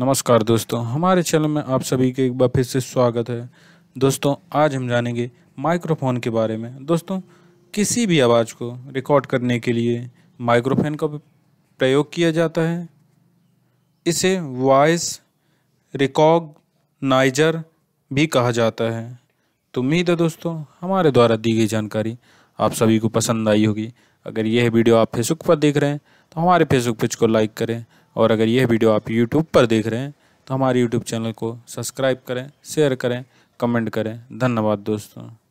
नमस्कार दोस्तों हमारे चैनल में आप सभी के एक बार फिर से स्वागत है दोस्तों आज हम जानेंगे माइक्रोफोन के बारे में दोस्तों किसी भी आवाज़ को रिकॉर्ड करने के लिए माइक्रोफोन का प्रयोग किया जाता है इसे वॉइस रिकॉगनाइजर भी कहा जाता है तो उम्मीद है दोस्तों हमारे द्वारा दी गई जानकारी आप सभी को पसंद आई होगी अगर यह वीडियो आप फेसबुक पर देख रहे हैं तो हमारे फेसबुक पेज को लाइक करें और अगर यह वीडियो आप यूट्यूब पर देख रहे हैं तो हमारे यूट्यूब चैनल को सब्सक्राइब करें शेयर करें कमेंट करें धन्यवाद दोस्तों